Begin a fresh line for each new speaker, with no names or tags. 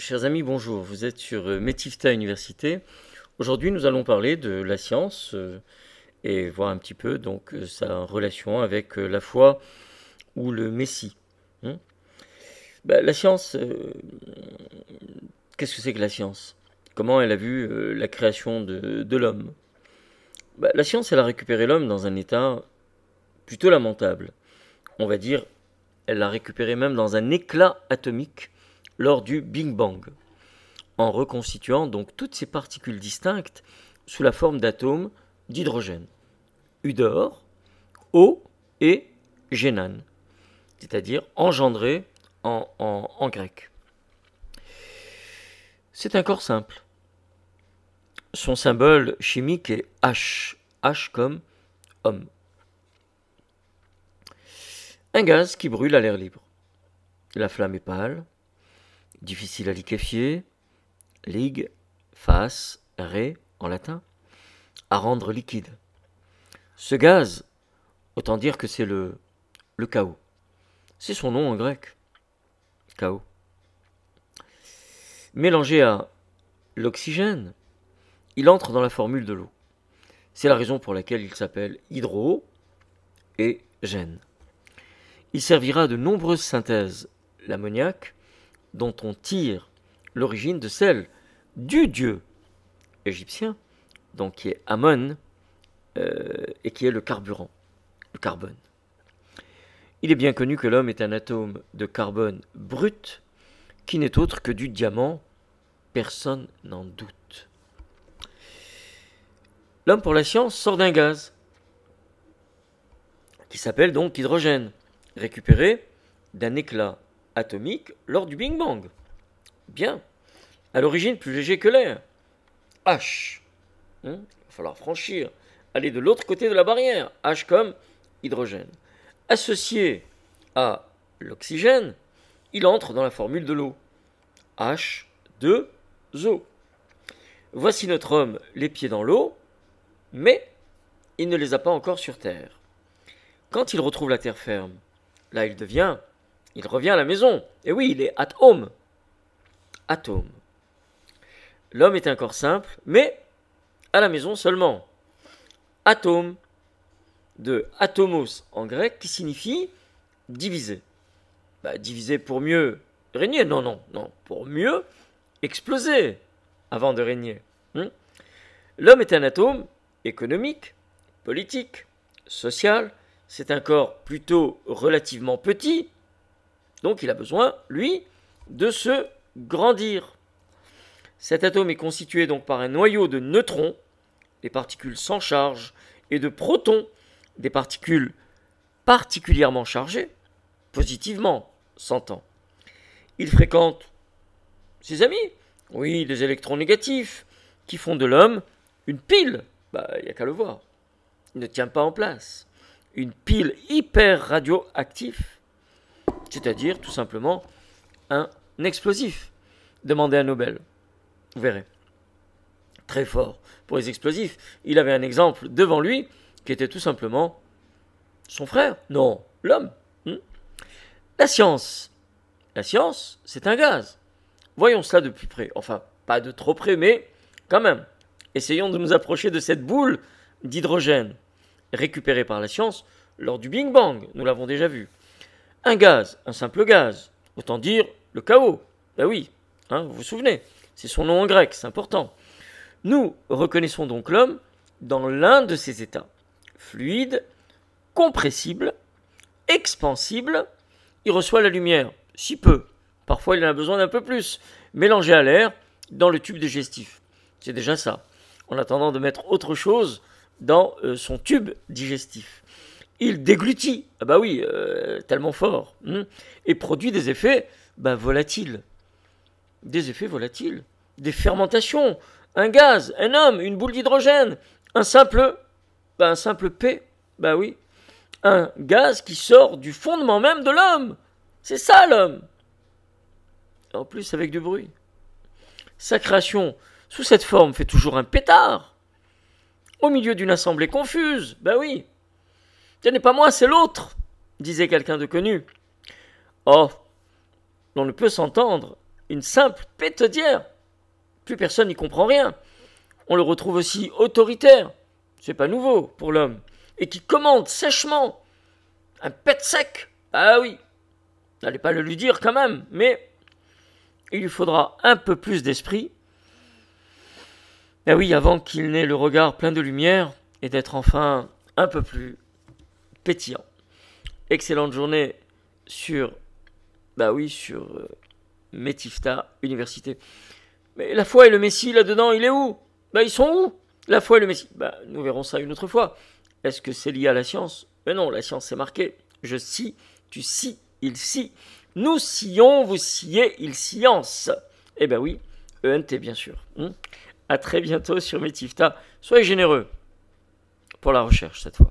Chers amis, bonjour. Vous êtes sur euh, Métivta Université. Aujourd'hui, nous allons parler de la science euh, et voir un petit peu donc euh, sa relation avec la foi ou le Messie. Hein. Bah, la science, qu'est-ce que c'est que la science Comment elle a vu la création de, l'homme bah, La science, elle a récupéré l'homme dans un état plutôt lamentable. On va dire, elle l'a récupéré même dans un éclat atomique lors du Big Bang, en reconstituant donc toutes ces particules distinctes sous la forme d'atomes d'hydrogène, Udor, O et génane, c'est-à-dire engendré en grec. C'est un corps simple. Son symbole chimique est H, H comme homme. Un gaz qui brûle à l'air libre. La flamme est pâle, difficile à liquéfier, ligue, face, ré en latin, à rendre liquide. Ce gaz, autant dire que c'est le, le chaos. C'est son nom en grec, chaos. Mélangé à l'oxygène, il entre dans la formule de l'eau. C'est la raison pour laquelle il s'appelle hydro et gène. Il servira à de nombreuses synthèses, l'ammoniac, dont on tire l'origine de celle du dieu égyptien, donc qui est Amon, euh, et qui est le carburant, le carbone. Il est bien connu que l'homme est un atome de carbone brut, qui n'est autre que du diamant, personne n'en doute. L'homme pour la science sort d'un gaz, qui s'appelle donc hydrogène, récupéré d'un éclat atomique lors du Big Bang. Bien. À l'origine plus léger que l'air. H. Hmm? Il va falloir franchir. Aller de l'autre côté de la barrière. H comme hydrogène. Associé à l'oxygène, il entre dans la formule de l'eau. H2O. Voici notre homme les pieds dans l'eau, mais il ne les a pas encore sur Terre. Quand il retrouve la terre ferme, là il devient il revient à la maison. Et oui, il est at home. L'homme est un corps simple, mais à la maison seulement. Atome de atomos en grec qui signifie diviser. Bah, diviser pour mieux régner Non, non, non. Pour mieux exploser avant de régner. Hmm? L'homme est un atome économique, politique, social. C'est un corps plutôt relativement petit, donc il a besoin, lui, de se grandir. Cet atome est constitué donc par un noyau de neutrons, des particules sans charge, et de protons, des particules particulièrement chargées, positivement, s'entend. Il fréquente ses amis, oui, des électrons négatifs, qui font de l'homme une pile. Bah, il n'y a qu'à le voir. Il ne tient pas en place. Une pile hyper radioactive c'est-à-dire tout simplement un explosif. Demandez à Nobel, vous verrez. Très fort pour les explosifs. Il avait un exemple devant lui qui était tout simplement son frère, non, l'homme. Hmm. la science. La science, c'est un gaz. Voyons cela de plus près. Enfin, pas de trop près, mais quand même. Essayons de nous approcher de cette boule d'hydrogène récupérée par la science lors du Big Bang, nous l'avons déjà vu un gaz, un simple gaz, autant dire le chaos. Ben oui, hein, vous vous souvenez, c'est son nom en grec, c'est important. Nous reconnaissons donc l'homme dans l'un de ses états, fluide, compressible, expansible, il reçoit la lumière, si peu, parfois il en a besoin d'un peu plus, mélangé à l'air dans le tube digestif. C'est déjà ça, en attendant de mettre autre chose dans euh, son tube digestif il déglutit, ah bah oui, euh, tellement fort, hmm. et produit des effets bah, volatiles. Des effets volatiles, des fermentations, un gaz, un homme, une boule d'hydrogène, un simple, bah, un simple P, bah oui, un gaz qui sort du fondement même de l'homme. C'est ça l'homme. En plus avec du bruit. Sa création sous cette forme fait toujours un pétard. Au milieu d'une assemblée confuse, bah oui. Ce n'est pas moi, c'est l'autre, disait quelqu'un de connu. Oh, l'on ne peut s'entendre. Une simple pétodière. Plus personne n'y comprend rien. On le retrouve aussi autoritaire. C'est pas nouveau pour l'homme. Et qui commande sèchement. Un pet sec. Ah oui. N'allez pas le lui dire quand même, mais il lui faudra un peu plus d'esprit. Ah oui, avant qu'il n'ait le regard plein de lumière et d'être enfin un peu plus pétillant. Excellente journée sur, bah oui, sur euh, Métifta Université. Mais la foi et le Messie là-dedans, il est où Bah ils sont où La foi et le Messie. Bah nous verrons ça une autre fois. Est-ce que c'est lié à la science Mais non, la science c'est marqué. Je scie, tu scies, il scie. Nous scions, vous sciez, il science. Eh ben oui, ENT bien sûr. Hmm à très bientôt sur Métifta. Soyez généreux pour la recherche cette fois.